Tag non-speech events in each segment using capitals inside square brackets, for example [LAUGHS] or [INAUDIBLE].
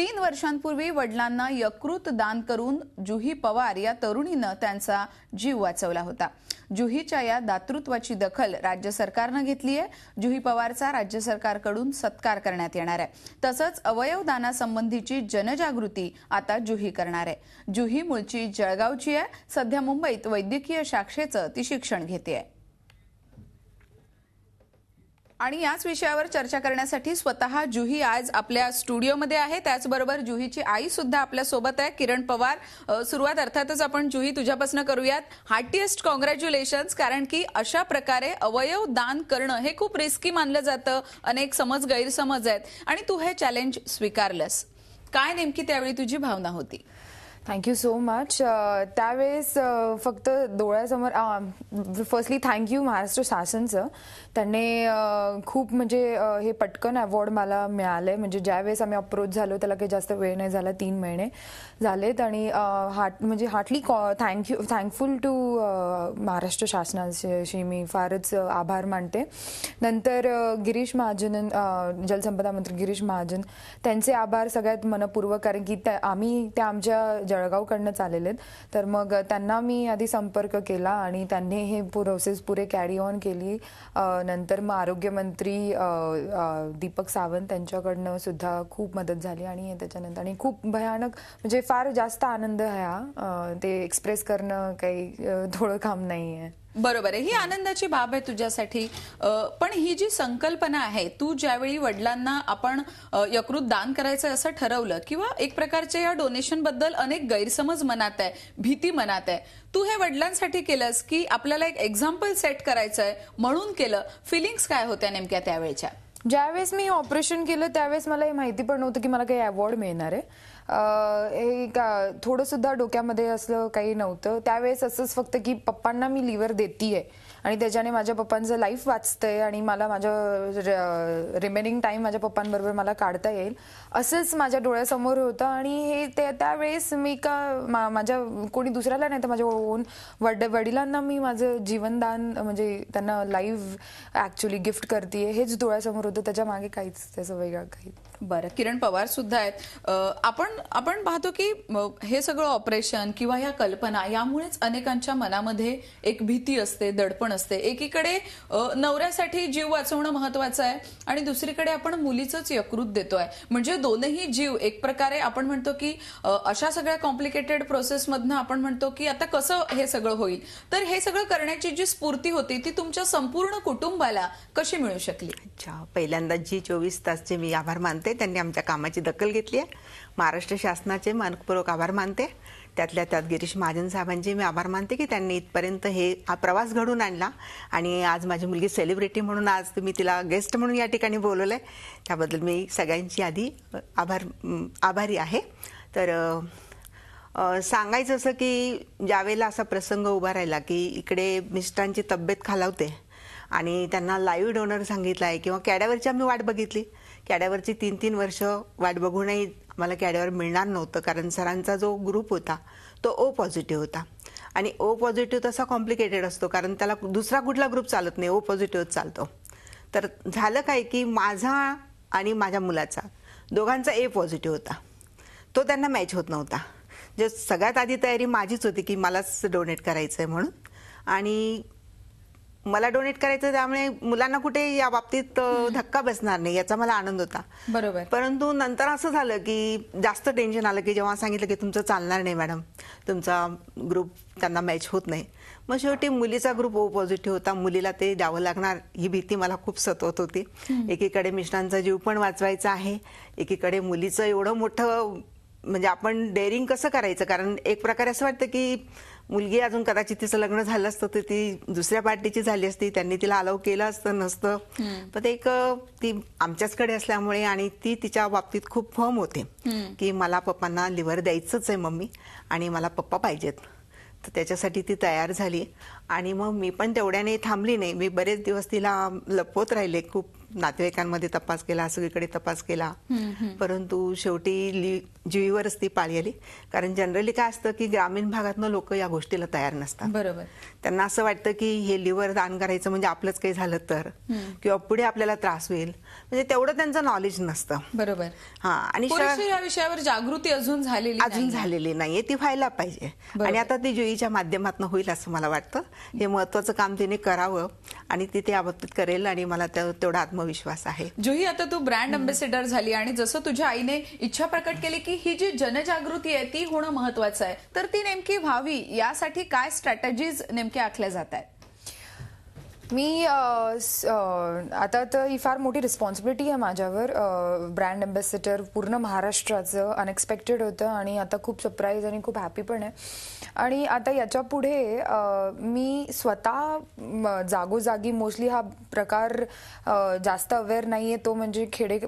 तीन वर्षांपूर्वी वडिलांना यकृत दान करून जुही पवार या तरुणीनं त्यांचा जीव वाचवला होता जुहीच्या या दातृत्वाची दखल राज्य सरकारनं घेतली आहे जुही पवारचा राज्य सरकारकडून सत्कार करण्यात येणार आहे तसंच अवयवदानासंबंधीची जनजागृती आता जुही करणार आहे जुही मूळची जळगावची आहे सध्या मुंबईत वैद्यकीय शाखेचं ती शिक्षण घेते आहे आणि याच विषयावर चर्चा करण्यासाठी स्वतः जुही आज आपल्या स्टुडिओमध्ये आहे त्याचबरोबर जुहीची आई सुद्धा आपल्या सोबत आहे किरण पवार सुरुवात अर्थातच आपण जुही तुझ्यापासून करूयात हार्टिएस्ट कॉंग्रॅच्युलेशन कारण की अशा प्रकारे अवयव दान करणं हे खूप रिस्की मानलं जातं अनेक समज गैरसमज आहेत आणि तू हे चॅलेंज स्वीकारलंस काय नेमकी त्यावेळी तुझी भावना होती थँक्यू सो मच त्यावेळेस फक्त डोळ्यासमोर फर्स्टली थँक्यू महाराष्ट्र शासनचं त्यांनी खूप म्हणजे हे पटकन अवॉर्ड मला मिळाले म्हणजे ज्यावेळेस आम्ही अप्रोच झालो त्याला काही जास्त वेळ नाही झाला तीन महिने झालेत आणि हार्ट म्हणजे हार्टली कॉ थँक्यू थँकफुल टू महाराष्ट्र शासनाशी मी फारच आभार मानते नंतर गिरीश महाजन जलसंपदा मंत्री गिरीश महाजन त्यांचे आभार सगळ्यात मनपूर्वक कारण की त्या आम्ही त्या आमच्या जळगावकडनं चाललेले आहेत तर मग त्यांना मी आधी संपर्क केला आणि त्यांनी हे प्रोसेस पुरे कॅरी ऑन केली नंतर मग आरोग्यमंत्री दीपक सावंत यांच्याकडनं सुद्धा खूप मदत झाली आणि त्याच्यानंतर आणि खूप भयानक म्हणजे फार जास्त आनंद आहे हा ते एक्सप्रेस करणं काही थोडं काम नाही आहे बरोबर आहे ही आनंदाची बाब आहे तुझ्यासाठी पण ही जी संकल्पना आहे तू ज्यावेळी वडिलांना आपण यकृत दान करायचं असं ठरवलं किंवा एक प्रकारच्या या डोनेशन बद्दल अनेक गैरसमज मनात आहे भीती मनात आहे तू हे वडिलांसाठी केलंस की आपल्याला एक एक्झाम्पल सेट करायचं आहे म्हणून केलं फिलिंग्स काय होत्या नेमक्या त्यावेळेच्या ज्यावेळेस मी ऑपरेशन केलं त्यावेळेस मला हे माहिती पण नव्हतं की मला काही अवॉर्ड मिळणार आहे हे का थोडंसुद्धा डोक्यामध्ये असलं काही नव्हतं त्यावेळेस असंच फक्त की पप्पांना मी लिव्हर आहे आणि त्याच्याने माझ्या पप्पांचं लाईफ वाचतंय आणि मला माझ्या रिमेनिंग टाईम माझ्या पप्पांबरोबर मला काढता येईल असंच माझ्या डोळ्यासमोर होतं आणि हे ते त्यावेळेस मी का माझ्या कोणी दुसऱ्याला नाही तर माझ्या ओन वड वडिलांना मी माझं जीवनदान म्हणजे त्यांना लाईव्ह ॲक्च्युली गिफ्ट करते हेच डोळ्यासमोर होतं त्याच्या मागे काहीच त्याचं वेगळं काही बरं किरण पवार सुद्धा आहेत आपण आपण पाहतो की हे सगळं ऑपरेशन किंवा ह्या कल्पना यामुळेच अनेकांच्या मनामध्ये एक भीती असते दडपण पण असते एकीकडे नवऱ्यासाठी जीव वाचवणं महत्वाचं आहे आणि दुसरीकडे आपण मुलीच यकृत देतोय म्हणजे दोनही जीव एक प्रकारे आपण म्हणतो की अशा सगळ्या कॉम्प्लिकेटेड प्रोसेस मधनं आपण म्हणतो की आता कसं हे सगळं होईल तर हे सगळं करण्याची जी स्फूर्ती होती ती तुमच्या संपूर्ण कुटुंबाला कशी मिळू शकली अच्छा पहिल्यांदा जी चोवीस तासचे मी आभार मानते त्यांनी आमच्या कामाची दखल घेतली आहे महाराष्ट्र शासनाचे मानपूर्वक आभार मानते त्यातल्या त्यात गिरीश महाजन साहेबांचे मी आभार मानते की त्यांनी इथपर्यंत हे हा प्रवास घडून आणला आणि आज माझी मुलगी सेलिब्रिटी म्हणून आज तुम्ही तिला गेस्ट म्हणून या ठिकाणी बोलवलं आहे त्याबद्दल मी सगळ्यांची आधी आभार आभारी आहे तर सांगायचं असं की ज्यावेळेला असा प्रसंग उभा राहिला की इकडे मिस्टरांची तब्येत खालावते आणि त्यांना लाईव्ह डोनर सांगितला आहे किंवा कॅड्यावरची आम्ही वाट बघितली कॅड्यावरची तीन तीन वर्ष वाट बघूनही मला कॅडेवर मिळणार नव्हतं कारण सरांचा जो ग्रुप होता तो ओ पॉझिटिव्ह होता आणि ओ पॉझिटिव्ह तसा कॉम्प्लिकेटेड असतो कारण त्याला दुसरा कुठला ग्रुप चालत नाही ओ पॉझिटिव्हच चालतो तर झालं काय की माझा आणि माझ्या मुलाचा दोघांचा ए पॉझिटिव्ह होता तो त्यांना मॅच होत नव्हता जे सगळ्यात आधी तयारी माझीच होती की मलाच डोनेट करायचं आहे म्हणून आणि मला डोनेट करायचं त्यामुळे मुलांना कुठे या बाबतीत धक्का बसणार नाही याचा मला आनंद होता बरोबर परंतु नंतर असं झालं की जास्त टेन्शन आलं की जेव्हा सांगितलं की तुमचं चालणार नाही मॅडम तुमचा ग्रुप त्यांना मॅच होत नाही मग शेवटी मुलीचा ग्रुप ओ पॉझिटिव्ह होता मुलीला ते द्यावं लागणार ही भीती मला खूप सतवत होती एकीकडे मिश्रांचा जीव पण वाचवायचा आहे एकीकडे मुलीचं एवढं मोठं म्हणजे आपण डेअरिंग कसं करायचं कारण एक प्रकारे असं वाटतं की मुलगी अजून कदाचित तिचं लग्न झालं असतं तर ती दुसऱ्या पार्टीची झाली असती त्यांनी तिला अलाव केलं असतं नसतं पण ते एक ती आमच्याचकडे असल्यामुळे आणि ती तिच्या बाबतीत खूप फर्म होते की मला पप्पांना लिव्हर द्यायचंच आहे मम्मी आणि मला पप्पा पाहिजेत तर त्याच्यासाठी ती तयार झाली आणि मग मी पण तेवढ्याने थांबली नाही मी बरेच दिवस तिला लपवत राहिले खूप नातेवाईकांमध्ये तपास केला सगळीकडे तपास केला परंतु शेवटी जीवीवरच ती पाळी आली कारण जनरली काय असतं की ग्रामीण भागात लोक या गोष्टीला तयार नसतात बरोबर त्यांना असं वाटतं की हे लिव्हर दान करायचं म्हणजे आपलंच काही झालं तर किंवा पुढे आपल्याला त्रास होईल म्हणजे तेवढं त्यांचं नॉलेज नसतं बरोबर हा आणि या विषयावर जागृती अजून झालेली अजून झालेली नाहीये ती व्हायला पाहिजे आणि आता ती जुईच्या माध्यमातून होईल असं मला वाटतं हे महत्वाचं काम तिने करावं आणि ती ते याबाबतीत करेल आणि मला तेवढा आत्म आत्मविश्वास आहे जुही आता तू ब्रँड अम्बेसिडर झाली आणि जसं तुझ्या आईने इच्छा प्रकट केली की ही जी जनजागृती आहे ती होणं महत्वाचं आहे तर ती नेमकी व्हावी यासाठी काय स्ट्रॅटेजीज नेमक्या आखल्या जात आहेत मी आता तर ही फार मोठी रिस्पॉन्सिबिलिटी आहे माझ्यावर ब्रँड अँबॅसेडर पूर्ण महाराष्ट्राचं अनएक्सपेक्टेड होतं आणि आता खूप सरप्राईज आणि खूप हॅपी पण आहे आणि आता याच्या पुढे मी स्वतः जागोजागी मोस्टली हा प्रकार जास्त अवेअर नाही आहे तो म्हणजे खेडे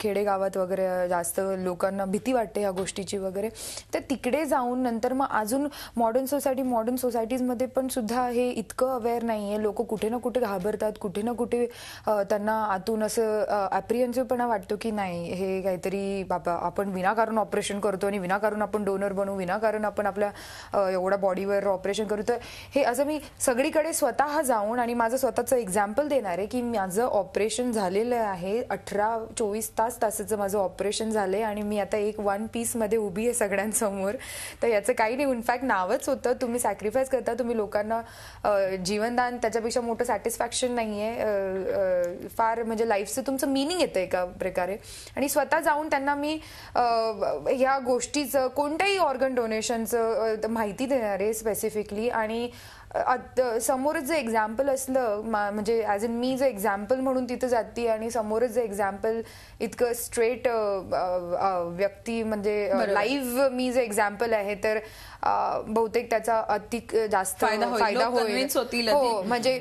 खेडेगावात वगैरे जास्त लोकांना भीती वाटते ह्या गोष्टीची वगैरे तर तिकडे जाऊन नंतर मग अजून मॉडर्न सोसायटी मॉडर्न सोसायटीजमध्ये पण सुद्धा हे इतकं अवेअर नाही आहे लोक कुठे ना कुठे घाबरतात कुठे ना कुठे त्यांना आतून असं ॲप्रियन्सिव्हपणा वाटतो की नाही हे काहीतरी बाबा आपण विनाकारण ऑपरेशन करतो आणि विनाकारण आपण डोनर बनू विनाकारण आपण आपल्या एवढ्या बॉडीवर ऑपरेशन करू तर हे असं मी सगळीकडे स्वतः जाऊन आणि माझं स्वतःचं एक्झाम्पल देणार आहे की माझं ऑपरेशन झालेलं आहे अठरा चोवीस तास तासाचं माझं ऑपरेशन झालं आणि मी आता एक वन पीसमध्ये उभी आहे सगळ्यांसमोर तर याचं काही नाही इनफॅक्ट नावच होतं तुम्ही सॅक्रिफाईस करता तुम्ही लोकांना जीवनदान त्याच्यापेक्षा मोठं सॅटिस्फॅक्शन नाही आहे फार म्हणजे लाईफचं तुमचं मिनिंग येतं एका प्रकारे आणि स्वतः जाऊन त्यांना मी ह्या गोष्टीचं कोणत्याही ऑर्गन डोनेशनचं माहिती देणार आहे स्पेसिफिकली आणि समोरच जे एक्झाम्पल असलं म्हणजे ॲज इन मी जे एक्झाम्पल म्हणून तिथं जाते आणि समोरच जे एक्झाम्पल इतकं स्ट्रेट व्यक्ती म्हणजे लाईव्ह मी जे एक्झाम्पल आहे तर बहुतेक त्याचा अधिक जास्त फायदा होईल हो म्हणजे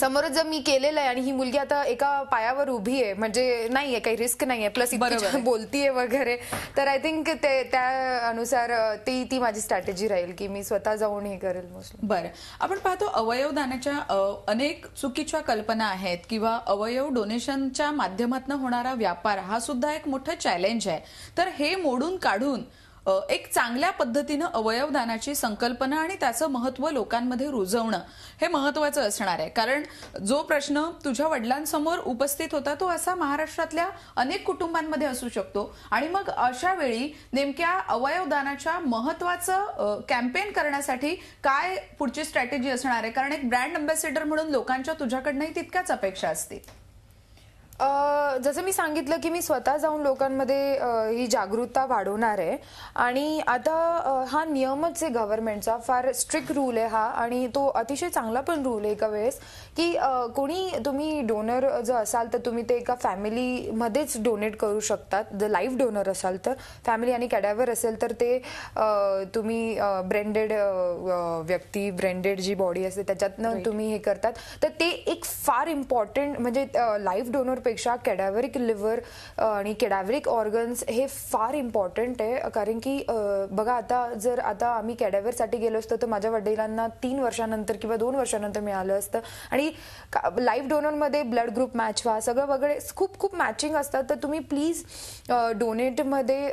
समोरच जर मी केलेलं आहे आणि ही मुलगी आता एका पायावर उभी आहे म्हणजे नाहीये काही रिस्क नाहीये प्लस बोलतीये वगैरे तर आय थिंक ते त्या अनुसार ती ती माझी स्ट्रॅटेजी राहील की मी स्वतः जाऊन हे करेल मोस्टली बरं आपण पाहतो अवयव दानाच्या अनेक चुकीच्या कल्पना आहेत किंवा अवयव डोनेशनच्या माध्यमातून होणारा व्यापार हा सुद्धा एक मोठं चॅलेंज आहे तर हे मोडून काढून एक चांगल्या पद्धतीनं अवयवदानाची संकल्पना आणि त्याचं महत्व लोकांमध्ये रुजवणं हे महत्वाचं असणार आहे कारण जो प्रश्न तुझ्या वडिलांसमोर उपस्थित होता तो असा महाराष्ट्रातल्या अनेक कुटुंबांमध्ये असू शकतो आणि मग अशा वेळी नेमक्या अवयवदानाच्या महत्वाचं कॅम्पेन करण्यासाठी काय पुढची स्ट्रॅटेजी असणार आहे कारण एक ब्रँड अम्बॅसेडर म्हणून लोकांच्या तुझ्याकडनंही तितक्याच अपेक्षा असतील जसं मी सांगितलं की मी स्वतः जाऊन लोकांमध्ये ही जागरूकता वाढवणार आहे आणि आता हा नियमच आहे गव्हर्नमेंटचा फार स्ट्रिक्ट रूल आहे हा आणि तो अतिशय चांगला पण रूल आहे एका वेळेस की कोणी तुम्ही डोनर जर असाल तर तुम्ही ते एका फॅमिलीमध्येच डोनेट करू शकतात जर लाईफ डोनर असाल तर फॅमिली आणि कॅडॅवर असेल तर ते तुम्ही ब्रँडेड व्यक्ती ब्रँडेड जी बॉडी असते त्याच्यातनं तुम्ही हे करतात तर ते एक फार इम्पॉर्टंट म्हणजे लाईफ डोनरपेक्षा कॅडॅवर कॅडॅव्हरिक लिव्हर आणि कॅडॅव्हरिक ऑर्गन्स हे फार इम्पॉर्टंट आहे कारण की बघा आता जर आता आम्ही कॅडॅव्हरसाठी गेलो असतो तर माझ्या वडिलांना तीन वर्षानंतर किंवा दोन वर्षानंतर मिळालं असतं आणि लाईफ डोनरमध्ये ब्लड ग्रुप मॅच व्हा सगळं वगैरे खूप खूप मॅचिंग असतात तर तुम्ही प्लीज डोनेटमध्ये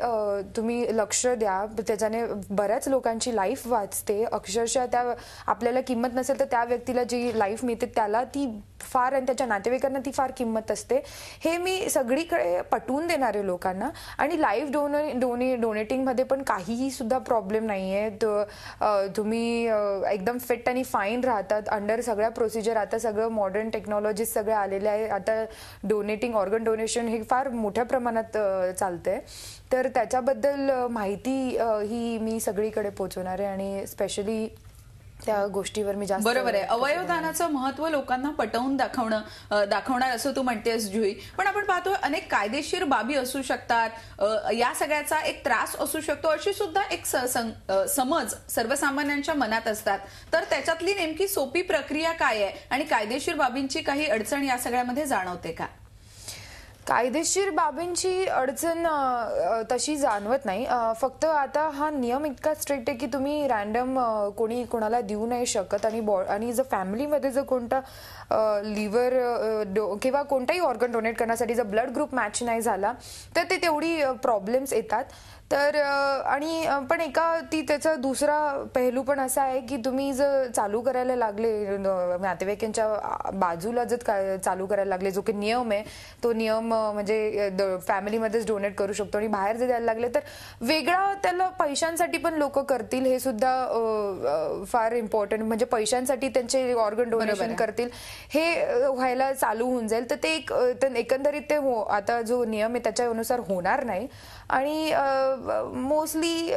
तुम्ही लक्ष द्या त्याच्याने बऱ्याच लोकांची लाईफ वाचते अक्षरशः त्या आपल्याला किंमत नसेल तर त्या व्यक्तीला जी लाईफ मिळते त्याला ती फार आणि त्याच्या नातेवाईकांना ती फार किंमत असते हे मी सगळीकडे पटवून देणारे लोकांना आणि लाईव्ह डोने डोने डोनेटिंगमध्ये पण काहीही सुद्धा प्रॉब्लेम नाही आहे तुम्ही एकदम फिट आणि फाईन राहतात अंडर सगळ्या प्रोसिजर आता सगळं मॉडर्न टेक्नॉलॉजीज सगळ्या आलेल्या आहे आता डोनेटिंग ऑर्गन डोनेशन हे फार मोठ्या प्रमाणात चालतंय तर त्याच्याबद्दल माहिती ही मी सगळीकडे पोचवणार आहे आणि स्पेशली त्या गोष्टीवर मी जास्त बरोबर आहे अवयवदानाचं महत्व लोकांना पटवून दाखवणं दाखवणार असं तू म्हणतेस जुई पण आपण पाहतो अनेक कायदेशीर बाबी असू शकतात या सगळ्याचा एक त्रास असू शकतो अशी सुद्धा एक समज सर्वसामान्यांच्या मनात असतात तर त्याच्यातली नेमकी सोपी प्रक्रिया काय आहे आणि कायदेशीर बाबींची काही अडचण या सगळ्यामध्ये जाणवते का कायदेशीर बाबींची अडचण तशी जाणवत नाही फक्त आता हा नियम इतका स्ट्रिक्ट आहे की तुम्ही रॅन्डम कोणी कोणाला देऊ नाही शकत आणि बॉ आणि जर फॅमिलीमध्ये जर कोणता लिव्हर किंवा कोणताही ऑर्गन डोनेट करण्यासाठी जर ब्लड ग्रुप मॅच नाही झाला तर ते तेवढी प्रॉब्लेम्स येतात तर आणि पण एका ती त्याचा दुसरा पहलू पण असा आहे की तुम्ही जर चालू करायला लागले नातेवाईकांच्या बाजूला जर चालू करायला लागले जो की नियम आहे तो नियम म्हणजे फॅमिलीमध्येच डोनेट करू शकतो आणि बाहेर जर द्यायला लागले तर वेगळा त्याला पैशांसाठी पण लोक करतील हे सुद्धा फार इम्पॉर्टंट म्हणजे पैशांसाठी त्यांचे ऑर्गन डोनेशन करतील हे व्हायला चालू होऊन जाईल तर ते एक एकंदरीत ते हो, आता जो नियम आहे त्याच्यानुसार होणार नाही आणि Uh, मोस्टली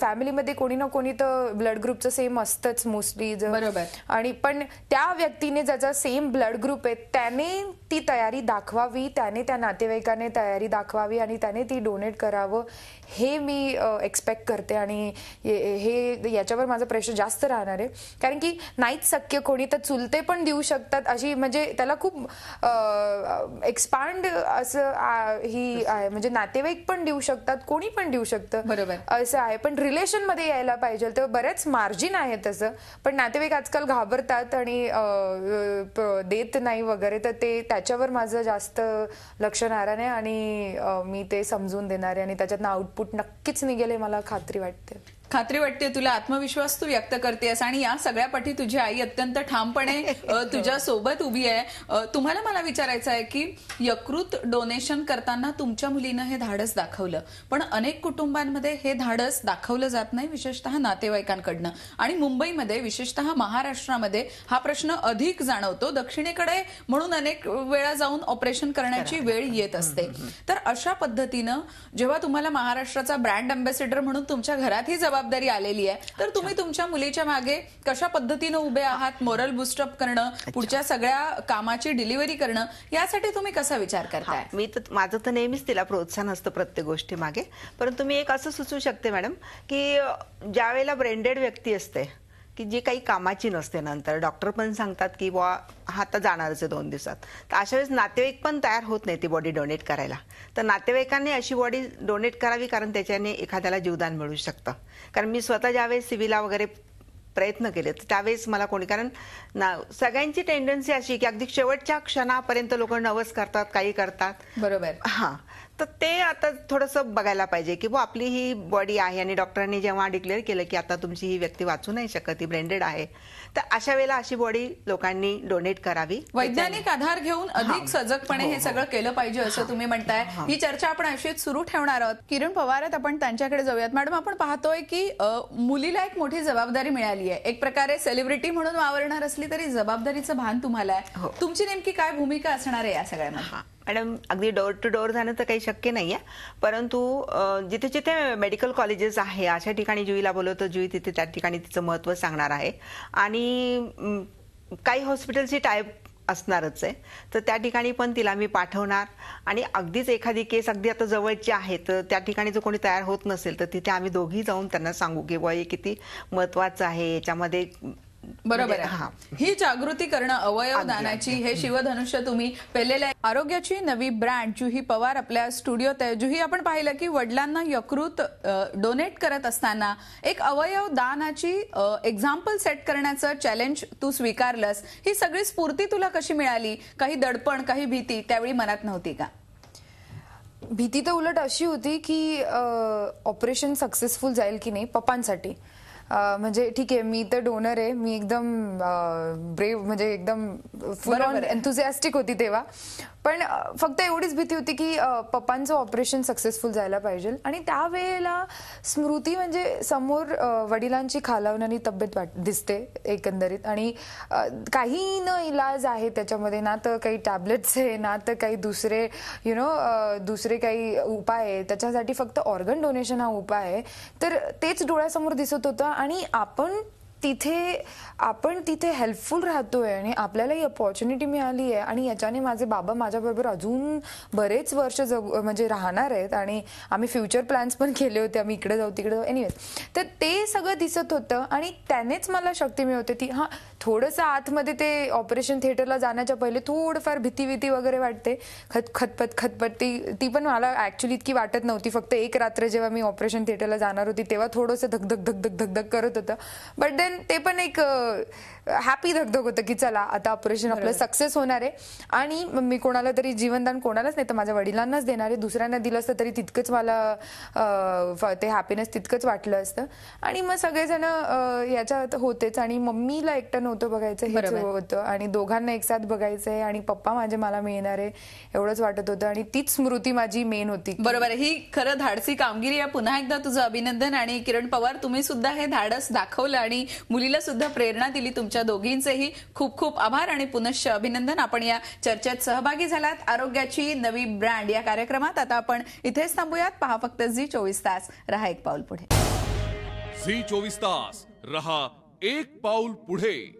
फॅमिलीमध्ये कोणी ना कोणी तर ब्लड ग्रुपचं सेम असतंच मोस्टली बरोबर आणि पण त्या व्यक्तीने ज्याचा सेम ब्लड ग्रुप आहे त्याने ती तयारी दाखवावी त्याने त्या नातेवाईकाने तयारी दाखवावी आणि त्याने ती डोनेट करावं हे मी एक्सपेक्ट करते आणि हे याच्यावर माझं प्रेशर जास्त राहणार आहे कारण की नाहीच शक्य कोणी तर चुलते पण देऊ शकतात अशी म्हणजे त्याला खूप एक्सपांड असं ही आहे म्हणजे नातेवाईक पण देऊ शकतात शकतात कोणी पण देऊ शकतं बरोबर असं आहे पण रिलेशन मध्ये यायला पाहिजे तर बऱ्याच मार्जिन आहे तसं पण नातेवाईक आजकाल घाबरतात आणि देत नाही वगैरे तर ते त्याच्यावर माझं जास्त लक्ष राहणार आहे आणि मी ते समजून देणार आहे आणि त्याच्यातनं आउटपुट नक्कीच निघेल मला खात्री वाटते खात्री वाटते तुला आत्मविश्वास तू व्यक्त करतेस आणि या सगळ्या पाठी तुझी आई अत्यंत ठामपणे [LAUGHS] तुझ्या सोबत उभी आहे तुम्हाला मला विचारायचं आहे की यकृत डोनेशन करताना तुमच्या मुलीनं हे धाडस दाखवलं पण अनेक कुटुंबांमध्ये हे धाडस दाखवलं जात नाही विशेषतः नातेवाईकांकडनं आणि मुंबईमध्ये विशेषतः महाराष्ट्रामध्ये हा प्रश्न अधिक जाणवतो दक्षिणेकडे म्हणून अनेक वेळा जाऊन ऑपरेशन करण्याची वेळ येत असते तर अशा पद्धतीनं जेव्हा तुम्हाला महाराष्ट्राचा ब्रँड अम्बेसिडर म्हणून तुमच्या घरात ही जबाबदारी आलेली आहे तर तुम्ही तुमच्या मुलीच्या मागे कशा पद्धतीनं उभे आहात मोरल बुस्टअप करणं पुढच्या सगळ्या कामाची डिलिव्हरी करणं यासाठी तुम्ही कसा विचार करताय मी तर माझं तर नेहमीच तिला प्रोत्साहन असतं प्रत्येक गोष्टी मागे परंतु मी एक असं सुचवू शकते मॅडम की ज्या वेळेला ब्रेंडेड व्यक्ती असते की जी काही कामाची नसते नंतर डॉक्टर पण सांगतात की बा हा तर जाणारच आहे दोन दिवसात तर अशा वेळेस नातेवाईक पण तयार होत नाही ती बॉडी डोनेट करायला तर नातेवाईकांनी अशी बॉडी डोनेट करावी कारण त्याच्याने एखाद्याला जीवदान मिळू शकतं कारण मी स्वतः ज्यावेळेस सिव्हिला वगैरे प्रयत्न केले तर त्यावेळेस मला कोणी कारण ना सगळ्यांची टेंडन्सी अशी की अगदी शेवटच्या क्षणापर्यंत लोक नवस करतात काही करतात बरोबर हां तर ते आता थोडंसं बघायला पाहिजे की बा आपली ही बॉडी आहे आणि डॉक्टरांनी जेव्हा डिक्लेअर केलं की आता तुमची ही व्यक्ती वाचू नाही शकत ही ब्रँडेड आहे तर अशा वेळेला अशी बॉडी लोकांनी डोनेट करावी वैज्ञानिक आधार घेऊन अधिक सजगपणे हे हो, हो. सगळं केलं पाहिजे असं तुम्ही म्हणताय ही चर्चा आपण अशीच सुरू ठेवणार आहोत किरण पवारात आपण त्यांच्याकडे जाऊयात मॅडम आपण पाहतोय की मुलीला एक मोठी जबाबदारी मिळाली आहे एक प्रकारे सेलिब्रिटी म्हणून वावरणार असली तरी जबाबदारीचं भान तुम्हाला आहे हो. तुमची नेमकी काय भूमिका असणार आहे या सगळ्यांना मॅडम अगदी डोअर टू डोअर जाणं तर काही शक्य नाही आहे परंतु जिथे जिथे मेडिकल कॉलेजेस आहे अशा ठिकाणी जुईला बोलवतो जुई तिथे त्या ठिकाणी तिचं महत्त्व सांगणार आहे आणि काही हॉस्पिटलची टाईप असणारच आहे तर त्या ठिकाणी पण तिला मी पाठवणार आणि अगदीच एखादी केस अगदी आता जवळची आहे तर त्या ठिकाणी जर कोणी तयार होत नसेल तर तिथे आम्ही दोघी जाऊन त्यांना सांगू की बुवा हे किती महत्वाचं आहे याच्यामध्ये बरोबर आहे ही जागृती करणं अवयव दानाची हे शिवधनुष्य तुम्ही आहे आरोग्याची नवी ब्रँड जुही पवार आपल्या स्टुडिओत आहे जुही आपण पाहिलं की वडिलांना यकृत डोनेट करत असताना एक अवयव दानाची एक्झाम्पल सेट करण्याचं चॅलेंज तू स्वीकारलंस ही सगळी स्फूर्ती तुला कशी मिळाली काही दडपण काही भीती त्यावेळी मनात नव्हती का भीती तर उलट अशी होती की ऑपरेशन सक्सेसफुल जाईल की नाही पप्पांसाठी म्हणजे ठीक आहे मी तर डोनर आहे मी एकदम ब्रेव म्हणजे एकदम फुल ऑन होती तेव्हा पण फक्त एवढीच भीती होती की पप्पांचं ऑपरेशन सक्सेसफुल जायला पाहिजे आणि त्यावेळेला स्मृती म्हणजे समोर वडिलांची खालावणारी तब्येत वाट दिसते एकंदरीत आणि काही न इलाज आहे त्याच्यामध्ये ना तर काही टॅबलेट्स आहे ना तर काही दुसरे यु नो दुसरे काही उपाय आहे त्याच्यासाठी फक्त ऑर्गन डोनेशन हा उपाय आहे तर तेच डोळ्यासमोर दिसत होतं आणि आपण तिथे आपण तिथे हेल्पफुल राहतोय आणि आपल्याला ही अपॉर्च्युनिटी मिळाली आहे आणि याच्याने माझे बाबा माझ्याबरोबर अजून बरेच वर्ष जग म्हणजे राहणार आहेत आणि आम्ही फ्युचर प्लॅन्स पण केले होते आम्ही इकडे जाऊ तिकडे जाऊ एनिवेज तर ते सगळं दिसत होतं आणि त्यानेच मला शक्ती मिळवते ती हां थोडंसं आतमध्ये ते ऑपरेशन थिएटरला जाण्याच्या पहिले थोडंफार भीती भीती वगैरे वाटते खत खतपत खतपत ती ती पण मला ॲक्च्युली इतकी वाटत नव्हती फक्त एक रात्र जेव्हा मी ऑपरेशन थिएटरला जाणार होती तेव्हा थोडंसं धक धक धक करत होतं बट देन पण ते पण एक हॅपी धगधग होतं की चला आता ऑपरेशन आपलं सक्सेस होणार आहे आणि मी कोणाला तरी जीवनदान कोणालाच नाही तर माझ्या वडिलांनाच देणार आहे दुसऱ्यांना दिलं असतं तरी तितकंच मला ते हॅपीनेस तितकंच वाटलं असतं आणि मग सगळेजण याच्यात होतेच आणि मम्मीला एकटं नव्हतं बघायचं हे होतं आणि दोघांना एकसाथ बघायचं आहे आणि पप्पा माझे मला मिळणार आहे एवढंच वाटत होतं आणि तीच स्मृती माझी मेन होती बरोबर ही खरं धाडसी कामगिरी आहे पुन्हा एकदा तुझं अभिनंदन आणि किरण पवार तुम्ही सुद्धा हे धाडस दाखवलं आणि मुलीला सुद्धा प्रेरणा दिली तुमच्या दोघींचेही खूप खूप आभार आणि पुनश्च अभिनंदन आपण या चर्चेत सहभागी झालात आरोग्याची नवी ब्रँड या कार्यक्रमात आता आपण इथेच थांबूयात पहा फक्त झी चोवीस तास रहा एक पाऊल पुढे झी चोवीस तास रहा एक पाऊल पुढे